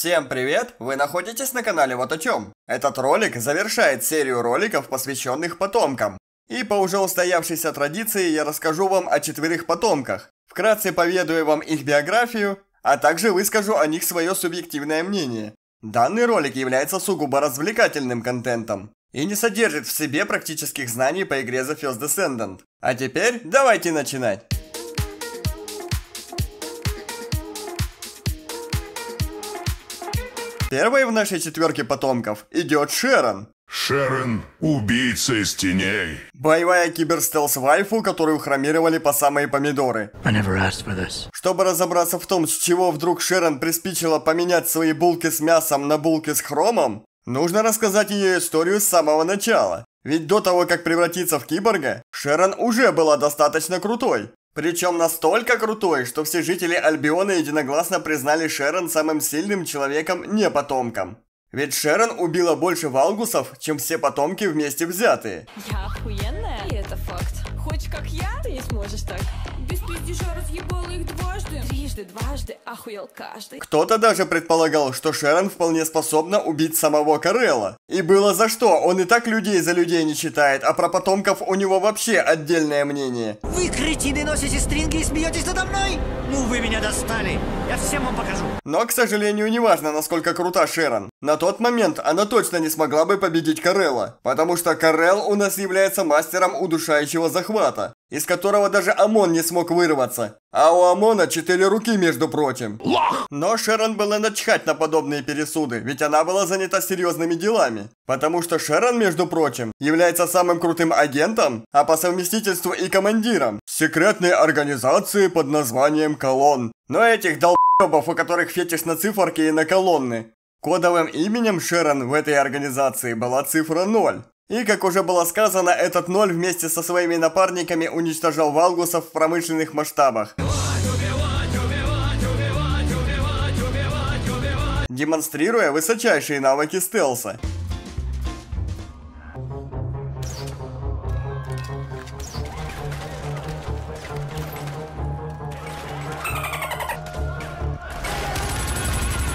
Всем привет! Вы находитесь на канале Вот о чем. Этот ролик завершает серию роликов, посвященных потомкам. И по уже устоявшейся традиции я расскажу вам о четверых потомках, вкратце поведаю вам их биографию, а также выскажу о них свое субъективное мнение. Данный ролик является сугубо развлекательным контентом и не содержит в себе практических знаний по игре The First Descendant. А теперь давайте начинать! Первой в нашей четверке потомков идет Шерон. Шерон – убийца из теней. Боевая киберстелс-вайфу, которую хромировали по самые помидоры. I never asked for this. Чтобы разобраться в том, с чего вдруг Шерон приспичила поменять свои булки с мясом на булки с хромом, нужно рассказать ее историю с самого начала. Ведь до того, как превратиться в киборга, Шерон уже была достаточно крутой. Причем настолько крутой, что все жители Альбиона единогласно признали Шерон самым сильным человеком не потомком. Ведь Шерон убила больше валгусов, чем все потомки вместе взятые. Я охуенная? дочь, как я, ты не сможешь так. Без пиздежа разъебала их дважды. Трижды, дважды, охуел каждый. Кто-то даже предполагал, что Шерон вполне способна убить самого Карелла. И было за что, он и так людей за людей не считает, а про потомков у него вообще отдельное мнение. Вы, кретины, носите стринги и смеетесь надо мной? Ну вы меня достали! Я всем вам покажу. Но, к сожалению, не важно, насколько крута Шерон. На тот момент она точно не смогла бы победить Карелла, потому что Карелл у нас является мастером удушающего захвата, из которого даже ОМОН не смог вырваться. А у ОМОНа четыре руки, между прочим. Лох! Но Шерон было начхать на подобные пересуды, ведь она была занята серьезными делами. Потому что Шерон, между прочим, является самым крутым агентом, а по совместительству и командиром секретной организации под названием Колон. Но этих долб***бов, у которых фетиш на циферки и на колонны. Кодовым именем Шерон в этой организации была цифра 0. И, как уже было сказано, этот ноль вместе со своими напарниками уничтожал Валгусов в промышленных масштабах. демонстрируя высочайшие навыки стелса.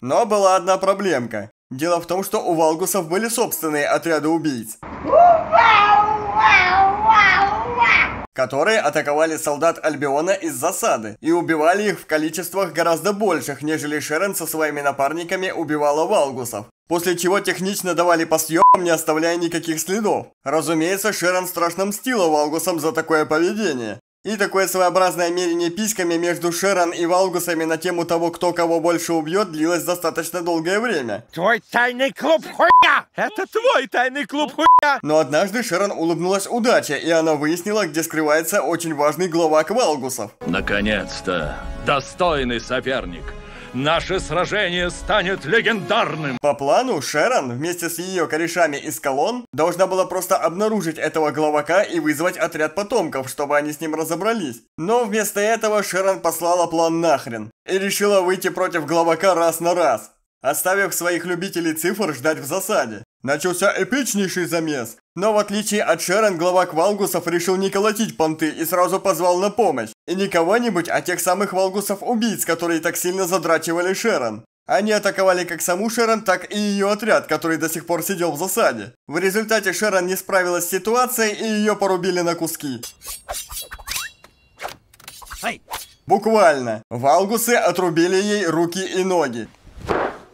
Но была одна проблемка. Дело в том, что у Валгусов были собственные отряды убийц. которые атаковали солдат Альбиона из засады и убивали их в количествах гораздо больших, нежели Шерен со своими напарниками убивала Валгусов. После чего технично давали по съёбам, не оставляя никаких следов. Разумеется, Шерон страшно мстила Валгусам за такое поведение. И такое своеобразное мерение письками между Шерон и Валгусами на тему того, кто кого больше убьет, длилось достаточно долгое время. Твой тайный клуб хуйня. Это твой тайный клуб ну, хуйня. Но однажды Шерон улыбнулась удача, и она выяснила, где скрывается очень важный глава Квалгусов. Наконец-то! Достойный соперник! Наше сражение станет легендарным. По плану, Шерон вместе с ее корешами из колонн должна была просто обнаружить этого главака и вызвать отряд потомков, чтобы они с ним разобрались. Но вместо этого Шерон послала план нахрен и решила выйти против главака раз на раз оставив своих любителей цифр ждать в засаде. Начался эпичнейший замес, но в отличие от Шерон, глава Квалгусов решил не колотить понты и сразу позвал на помощь. И не кого-нибудь, а тех самых Валгусов-убийц, которые так сильно задрачивали Шерон. Они атаковали как саму Шерон, так и ее отряд, который до сих пор сидел в засаде. В результате Шерон не справилась с ситуацией и ее порубили на куски. Буквально. Валгусы отрубили ей руки и ноги.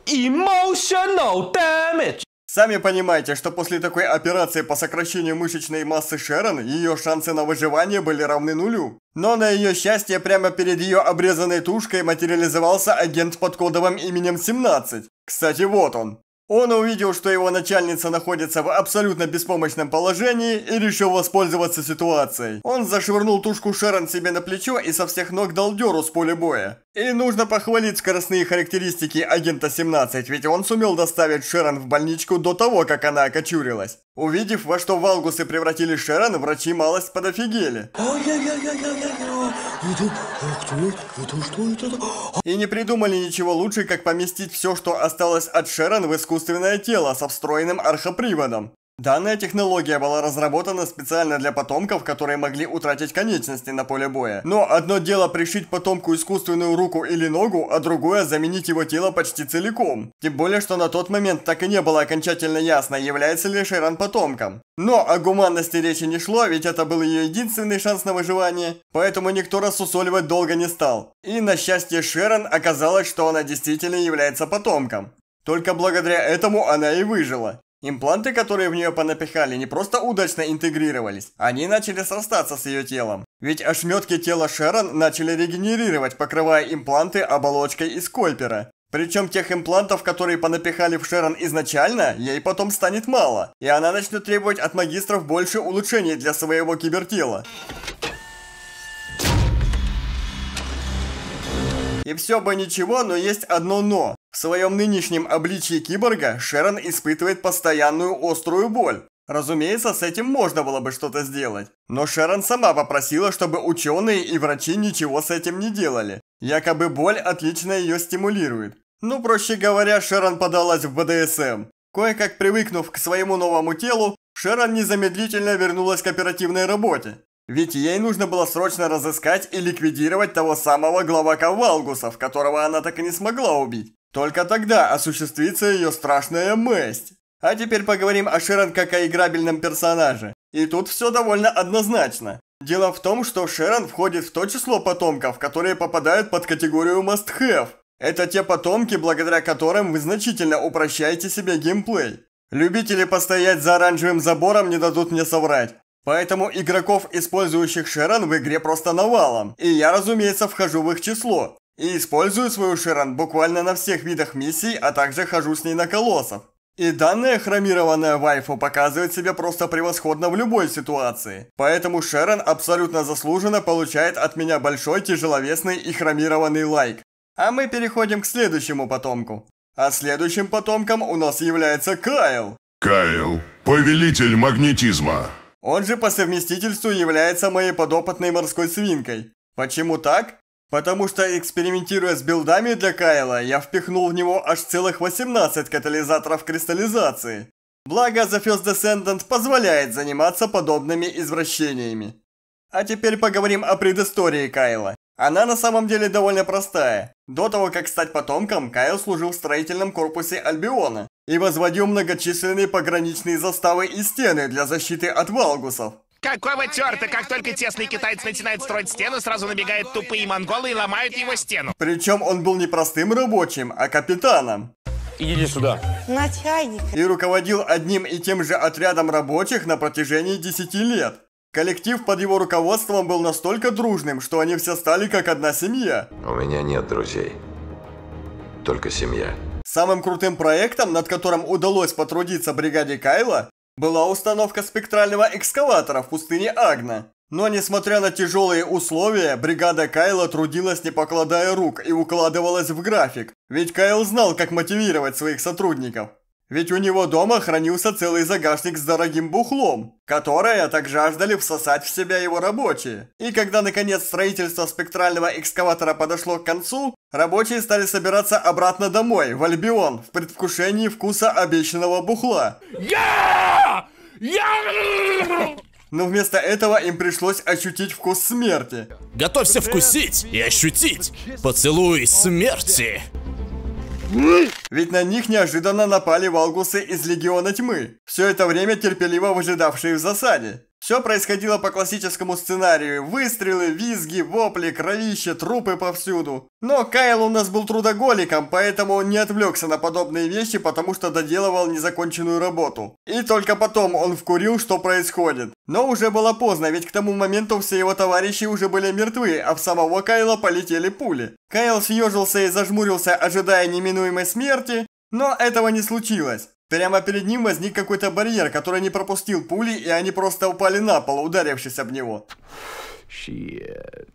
Emotional damage! Сами понимаете, что после такой операции по сокращению мышечной массы Шерон, ее шансы на выживание были равны нулю. Но на ее счастье, прямо перед ее обрезанной тушкой материализовался агент под кодовым именем 17. Кстати, вот он. Он увидел, что его начальница находится в абсолютно беспомощном положении и решил воспользоваться ситуацией. Он зашвырнул тушку Шерон себе на плечо и со всех ног дал дёру с поля боя. И нужно похвалить скоростные характеристики агента 17, ведь он сумел доставить Шерон в больничку до того, как она окочурилась. Увидев, во что валгусы превратили Шерон, врачи малость подофигели. И не придумали ничего лучше, как поместить все, что осталось от Шерон в искусственный искусственное тело со встроенным архоприводом. Данная технология была разработана специально для потомков, которые могли утратить конечности на поле боя. Но одно дело пришить потомку искусственную руку или ногу, а другое заменить его тело почти целиком. Тем более, что на тот момент так и не было окончательно ясно, является ли Ширан потомком. Но о гуманности речи не шло, ведь это был ее единственный шанс на выживание, поэтому никто рассусоливать долго не стал. И на счастье Шерон оказалось, что она действительно является потомком. Только благодаря этому она и выжила. Импланты, которые в нее понапихали, не просто удачно интегрировались, они начали срастаться с ее телом. Ведь ошметки тела Шерон начали регенерировать, покрывая импланты оболочкой из кольпера. Причем тех имплантов, которые понапихали в Шерон изначально, ей потом станет мало, и она начнет требовать от магистров больше улучшений для своего кибертела. И все бы ничего, но есть одно «но». В своем нынешнем обличии киборга Шерон испытывает постоянную острую боль. Разумеется, с этим можно было бы что-то сделать. Но Шерон сама попросила, чтобы ученые и врачи ничего с этим не делали. Якобы боль отлично ее стимулирует. Ну, проще говоря, Шерон подалась в БДСМ. Кое-как привыкнув к своему новому телу, Шерон незамедлительно вернулась к оперативной работе. Ведь ей нужно было срочно разыскать и ликвидировать того самого главака Валгусов, которого она так и не смогла убить. Только тогда осуществится ее страшная месть. А теперь поговорим о Шерон как о играбельном персонаже. И тут все довольно однозначно. Дело в том, что Шерон входит в то число потомков, которые попадают под категорию must-have. Это те потомки, благодаря которым вы значительно упрощаете себе геймплей. Любители постоять за оранжевым забором не дадут мне соврать. Поэтому игроков, использующих Шерон в игре просто навалом, и я, разумеется, вхожу в их число. И использую свою Шерон буквально на всех видах миссий, а также хожу с ней на колоссов. И данная хромированная вайфу показывает себя просто превосходно в любой ситуации. Поэтому Шерон абсолютно заслуженно получает от меня большой тяжеловесный и хромированный лайк. А мы переходим к следующему потомку. А следующим потомком у нас является Кайл. Кайл, повелитель магнетизма. Он же по совместительству является моей подопытной морской свинкой. Почему так? Потому что, экспериментируя с билдами для Кайла, я впихнул в него аж целых 18 катализаторов кристаллизации. Благо, The First Descendant позволяет заниматься подобными извращениями. А теперь поговорим о предыстории Кайла. Она на самом деле довольно простая. До того, как стать потомком, Кайл служил в строительном корпусе Альбиона и возводил многочисленные пограничные заставы и стены для защиты от валгусов. Какого терта? Как только тесный китаец начинает строить стену, сразу набегают тупые монголы и ломают его стену. Причем он был не простым рабочим, а капитаном. Иди сюда. Начальник. И руководил одним и тем же отрядом рабочих на протяжении 10 лет. Коллектив под его руководством был настолько дружным, что они все стали как одна семья. У меня нет друзей. Только семья. Самым крутым проектом, над которым удалось потрудиться бригаде Кайла, была установка спектрального экскаватора в пустыне Агна. Но несмотря на тяжелые условия, бригада Кайла трудилась не покладая рук и укладывалась в график, ведь Кайл знал, как мотивировать своих сотрудников. Ведь у него дома хранился целый загашник с дорогим бухлом, которое так жаждали всосать в себя его рабочие. И когда наконец строительство спектрального экскаватора подошло к концу, рабочие стали собираться обратно домой, в Альбион, в предвкушении вкуса обещанного бухла. Я! Я! Но вместо этого им пришлось ощутить вкус смерти. Готовься вкусить и ощутить поцелуй смерти. Ведь на них неожиданно напали валгусы из Легиона Тьмы, все это время терпеливо выжидавшие в засаде. Все происходило по классическому сценарию. Выстрелы, визги, вопли, кровища, трупы повсюду. Но Кайл у нас был трудоголиком, поэтому он не отвлекся на подобные вещи, потому что доделывал незаконченную работу. И только потом он вкурил, что происходит. Но уже было поздно, ведь к тому моменту все его товарищи уже были мертвы, а в самого Кайла полетели пули. Кайл съежился и зажмурился, ожидая неминуемой смерти, но этого не случилось. Прямо перед ним возник какой-то барьер, который не пропустил пули, и они просто упали на пол, ударившись об него. Shit.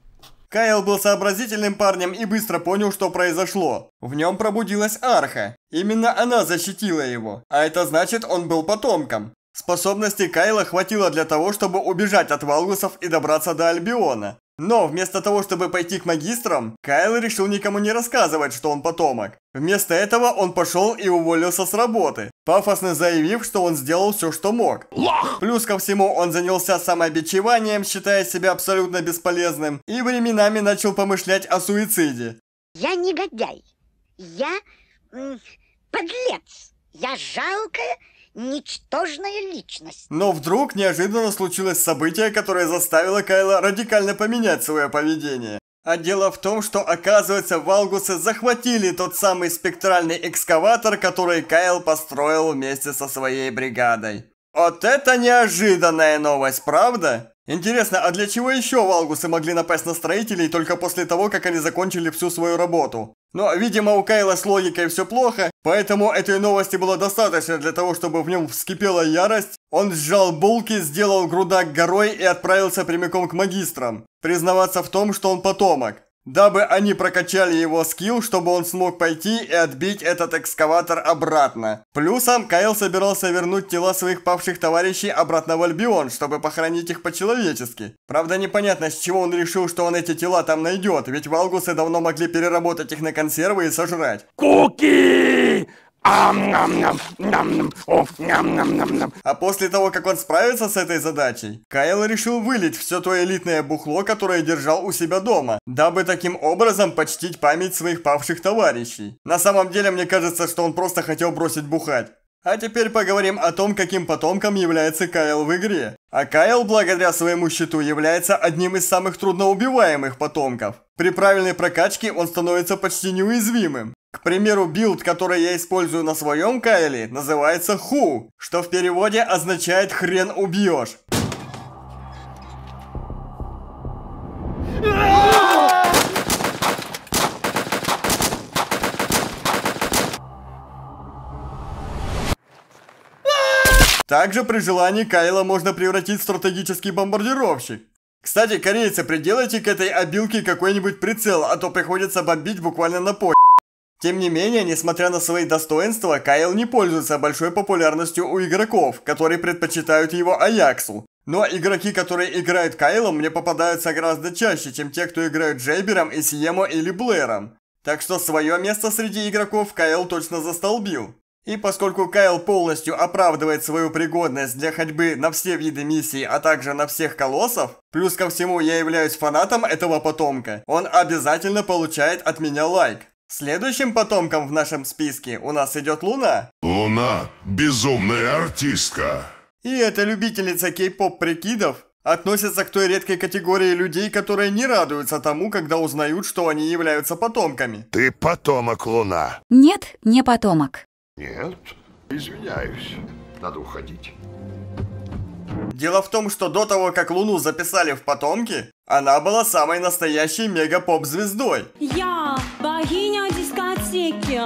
Кайл был сообразительным парнем и быстро понял, что произошло. В нем пробудилась Арха. Именно она защитила его. А это значит, он был потомком. Способностей Кайла хватило для того, чтобы убежать от Валгусов и добраться до Альбиона. Но вместо того, чтобы пойти к магистрам, Кайл решил никому не рассказывать, что он потомок. Вместо этого он пошел и уволился с работы, пафосно заявив, что он сделал все, что мог. Лох! Плюс ко всему, он занялся самобичеванием, считая себя абсолютно бесполезным, и временами начал помышлять о суициде. Я негодяй. Я подлец. Я жалкая ничтожная личность. Но вдруг неожиданно случилось событие, которое заставило Кайла радикально поменять свое поведение. А дело в том, что оказывается Валгусы захватили тот самый спектральный экскаватор, который Кайл построил вместе со своей бригадой. Вот это неожиданная новость, правда? Интересно, а для чего еще валгусы могли напасть на строителей только после того, как они закончили всю свою работу? Но, ну, а, видимо, у Кайла с логикой все плохо, поэтому этой новости было достаточно для того, чтобы в нем вскипела ярость. Он сжал булки, сделал грудак горой и отправился прямиком к магистрам, признаваться в том, что он потомок дабы они прокачали его скилл, чтобы он смог пойти и отбить этот экскаватор обратно. Плюсом Кайл собирался вернуть тела своих павших товарищей обратно в Альбион, чтобы похоронить их по-человечески. Правда, непонятно, с чего он решил, что он эти тела там найдет, ведь Валгусы давно могли переработать их на консервы и сожрать. Куки! А после того, как он справится с этой задачей, Кайл решил вылить все то элитное бухло, которое держал у себя дома, дабы таким образом почтить память своих павших товарищей. На самом деле, мне кажется, что он просто хотел бросить бухать. А теперь поговорим о том, каким потомком является Кайл в игре. А Кайл, благодаря своему щиту, является одним из самых трудноубиваемых потомков. При правильной прокачке он становится почти неуязвимым. К примеру, билд, который я использую на своем Кайле, называется «Ху», что в переводе означает «хрен убьешь». Также при желании Кайла можно превратить в стратегический бомбардировщик. Кстати, корейцы, приделайте к этой обилке какой-нибудь прицел, а то приходится бомбить буквально на поле. Тем не менее, несмотря на свои достоинства, Кайл не пользуется большой популярностью у игроков, которые предпочитают его Аяксу. Но игроки, которые играют Кайлом, мне попадаются гораздо чаще, чем те, кто играют Джейбером, Исиемо или Блэром. Так что свое место среди игроков Кайл точно застолбил. И поскольку Кайл полностью оправдывает свою пригодность для ходьбы на все виды миссий, а также на всех колоссов, плюс ко всему я являюсь фанатом этого потомка, он обязательно получает от меня лайк. Следующим потомком в нашем списке у нас идет Луна. Луна – безумная артистка. И эта любительница кей-поп прикидов относится к той редкой категории людей, которые не радуются тому, когда узнают, что они являются потомками. Ты потомок Луна. Нет, не потомок. Нет, извиняюсь. Надо уходить. Дело в том, что до того, как Луну записали в потомки, она была самой настоящей мега-поп-звездой. Я аптеке.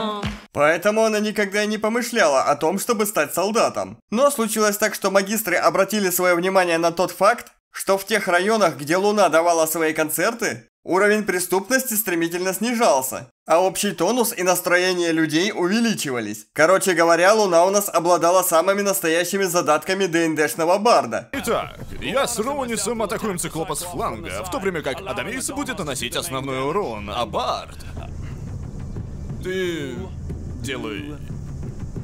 Поэтому она никогда не помышляла о том, чтобы стать солдатом. Но случилось так, что магистры обратили свое внимание на тот факт, что в тех районах, где Луна давала свои концерты, уровень преступности стремительно снижался, а общий тонус и настроение людей увеличивались. Короче говоря, Луна у нас обладала самыми настоящими задатками ДНДшного барда. Итак, я с Роунисом атакуем циклопа с фланга, в то время как Адамис будет наносить основной урон, а бард ты делай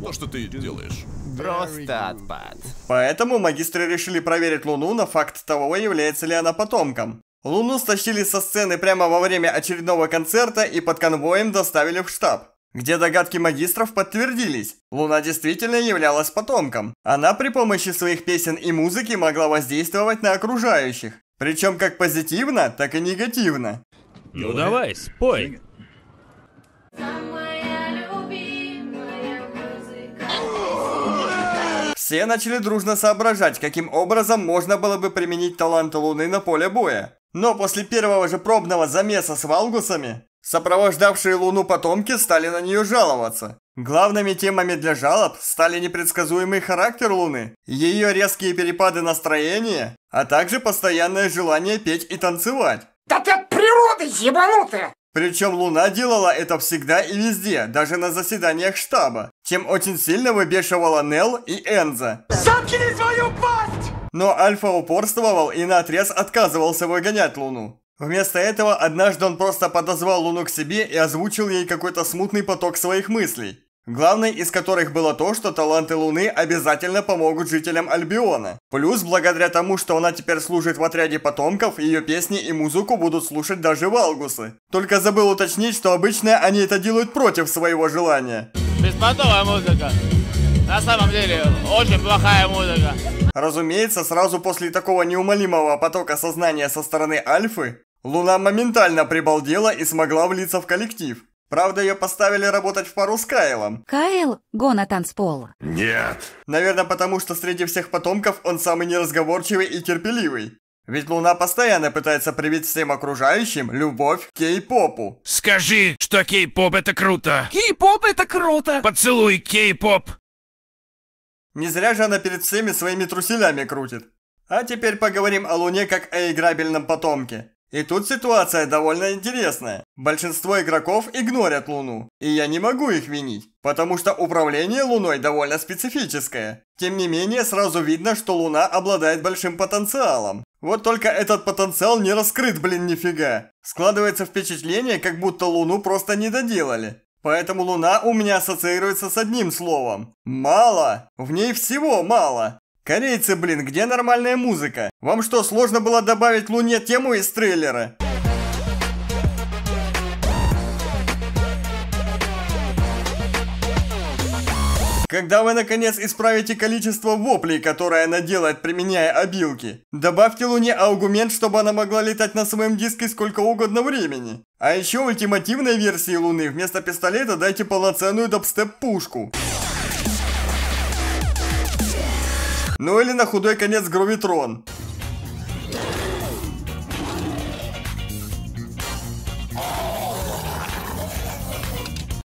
то, что ты делаешь. Просто отпад. Поэтому магистры решили проверить Луну на факт того, является ли она потомком. Луну стащили со сцены прямо во время очередного концерта и под конвоем доставили в штаб, где догадки магистров подтвердились. Луна действительно являлась потомком. Она при помощи своих песен и музыки могла воздействовать на окружающих. Причем как позитивно, так и негативно. Ну давай, спой. Все начали дружно соображать, каким образом можно было бы применить таланты Луны на поле боя. Но после первого же пробного замеса с валгусами, сопровождавшие Луну потомки стали на нее жаловаться. Главными темами для жалоб стали непредсказуемый характер Луны, ее резкие перепады настроения, а также постоянное желание петь и танцевать. Да ты от природы ебанутая! Причем Луна делала это всегда и везде, даже на заседаниях штаба, чем очень сильно выбешивала Нел и Энза. Заткни свою пасть! Но Альфа упорствовал и наотрез отказывался выгонять Луну. Вместо этого однажды он просто подозвал Луну к себе и озвучил ей какой-то смутный поток своих мыслей. Главной из которых было то, что таланты Луны обязательно помогут жителям Альбиона. Плюс, благодаря тому, что она теперь служит в отряде потомков, ее песни и музыку будут слушать даже Валгусы. Только забыл уточнить, что обычно они это делают против своего желания. Беспонтовая музыка. На самом деле, очень плохая музыка. Разумеется, сразу после такого неумолимого потока сознания со стороны Альфы, Луна моментально прибалдела и смогла влиться в коллектив. Правда, ее поставили работать в пару с Кайлом. Кайл? Гона танцпола. Нет. Наверное, потому что среди всех потомков он самый неразговорчивый и терпеливый. Ведь Луна постоянно пытается привить всем окружающим любовь к кей-попу. Скажи, что кей-поп это круто. Кей-поп это круто. Поцелуй кей-поп. Не зря же она перед всеми своими труселями крутит. А теперь поговорим о Луне как о играбельном потомке. И тут ситуация довольно интересная. Большинство игроков игнорят Луну, и я не могу их винить, потому что управление Луной довольно специфическое. Тем не менее, сразу видно, что Луна обладает большим потенциалом. Вот только этот потенциал не раскрыт, блин, нифига. Складывается впечатление, как будто Луну просто не доделали. Поэтому Луна у меня ассоциируется с одним словом. Мало. В ней всего мало. Корейцы, блин, где нормальная музыка? Вам что, сложно было добавить Луне тему из трейлера? Когда вы, наконец, исправите количество воплей, которое она делает, применяя обилки, добавьте Луне аргумент, чтобы она могла летать на своем диске сколько угодно времени. А еще в ультимативной версии Луны вместо пистолета дайте полноценную дабстеп-пушку. Ну или на худой конец Грумитрон.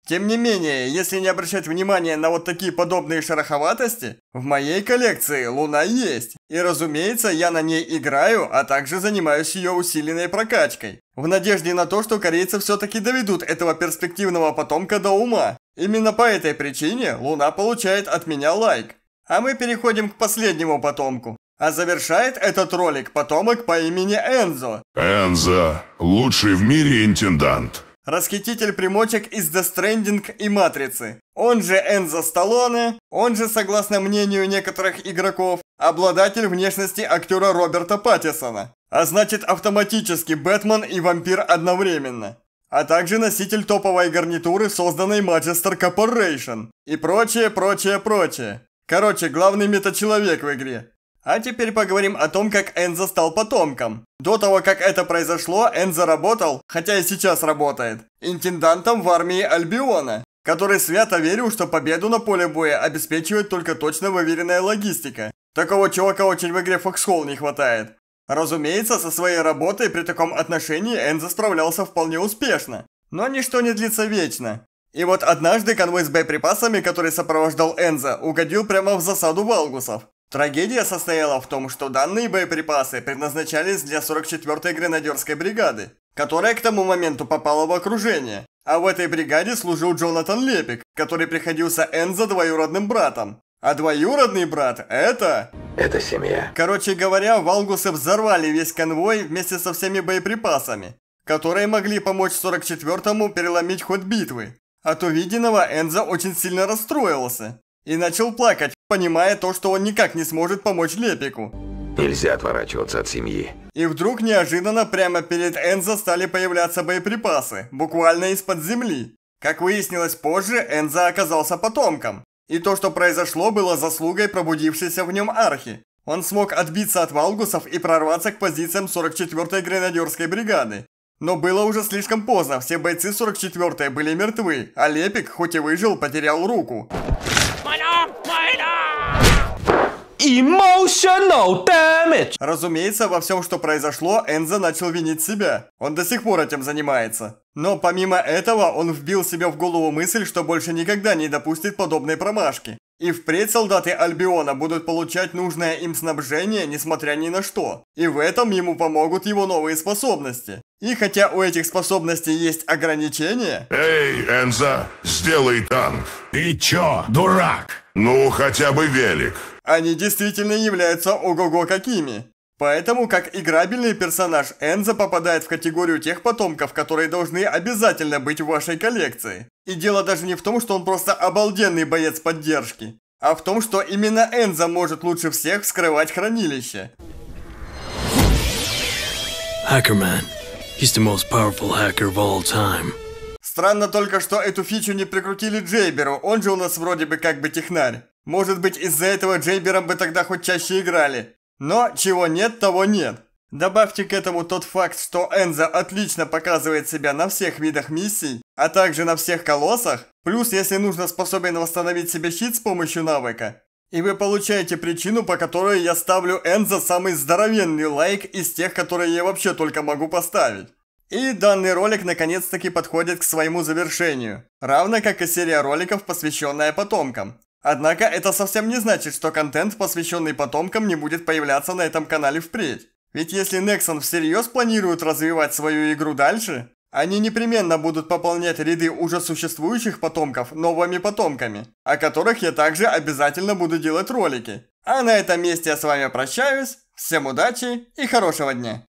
Тем не менее, если не обращать внимания на вот такие подобные шероховатости, в моей коллекции луна есть. И разумеется, я на ней играю, а также занимаюсь ее усиленной прокачкой. В надежде на то, что корейцы все-таки доведут этого перспективного потомка до ума. Именно по этой причине луна получает от меня лайк. А мы переходим к последнему потомку. А завершает этот ролик потомок по имени Энзо. Энзо, лучший в мире интендант. Расхититель примочек из The Stranding и Матрицы. Он же Энзо Сталлоне, он же, согласно мнению некоторых игроков, обладатель внешности актера Роберта Паттисона. А значит автоматически Бэтмен и вампир одновременно. А также носитель топовой гарнитуры, созданной Manchester Corporation. И прочее, прочее, прочее. Короче, главный человек в игре. А теперь поговорим о том, как Энза стал потомком. До того, как это произошло, Энза работал, хотя и сейчас работает, интендантом в армии Альбиона, который свято верил, что победу на поле боя обеспечивает только точно выверенная логистика. Такого чувака очень в игре Foxhole не хватает. Разумеется, со своей работой при таком отношении Энза справлялся вполне успешно. Но ничто не длится вечно. И вот однажды конвой с боеприпасами, который сопровождал Энза, угодил прямо в засаду Валгусов. Трагедия состояла в том, что данные боеприпасы предназначались для 44-й гренадерской бригады, которая к тому моменту попала в окружение. А в этой бригаде служил Джонатан Лепик, который приходился Энза двоюродным братом. А двоюродный брат – это... Это семья. Короче говоря, Валгусы взорвали весь конвой вместе со всеми боеприпасами, которые могли помочь 44-му переломить ход битвы. А от увиденного Энза очень сильно расстроился и начал плакать, понимая то, что он никак не сможет помочь Лепику. Нельзя отворачиваться от семьи. И вдруг неожиданно прямо перед Энза стали появляться боеприпасы, буквально из-под земли. Как выяснилось позже, Энза оказался потомком. И то, что произошло, было заслугой пробудившейся в нем архи. Он смог отбиться от валгусов и прорваться к позициям 44-й гренадерской бригады, но было уже слишком поздно, все бойцы 44-й были мертвы, а Лепик, хоть и выжил, потерял руку. Emotional damage! Разумеется, во всем, что произошло, Энза начал винить себя. Он до сих пор этим занимается. Но помимо этого, он вбил себе в голову мысль, что больше никогда не допустит подобной промашки. И впредь солдаты Альбиона будут получать нужное им снабжение, несмотря ни на что. И в этом ему помогут его новые способности. И хотя у этих способностей есть ограничения... Эй, Энза, сделай танк. Ты чё, дурак? Ну, хотя бы велик. Они действительно являются ого-го какими. Поэтому, как играбельный персонаж, Энза попадает в категорию тех потомков, которые должны обязательно быть в вашей коллекции. И дело даже не в том, что он просто обалденный боец поддержки, а в том, что именно Энза может лучше всех вскрывать хранилище. Хакерман. He's the most powerful hacker of all time. Странно только, что эту фичу не прикрутили Джейберу, он же у нас вроде бы как бы технарь. Может быть из-за этого Джейбером бы тогда хоть чаще играли. Но чего нет, того нет. Добавьте к этому тот факт, что Энза отлично показывает себя на всех видах миссий, а также на всех колоссах, плюс если нужно способен восстановить себе щит с помощью навыка, и вы получаете причину, по которой я ставлю N за самый здоровенный лайк из тех, которые я вообще только могу поставить. И данный ролик наконец-таки подходит к своему завершению, равно как и серия роликов, посвященная потомкам. Однако это совсем не значит, что контент, посвященный потомкам, не будет появляться на этом канале впредь. Ведь если Nexon всерьез планирует развивать свою игру дальше, они непременно будут пополнять ряды уже существующих потомков новыми потомками, о которых я также обязательно буду делать ролики. А на этом месте я с вами прощаюсь. Всем удачи и хорошего дня!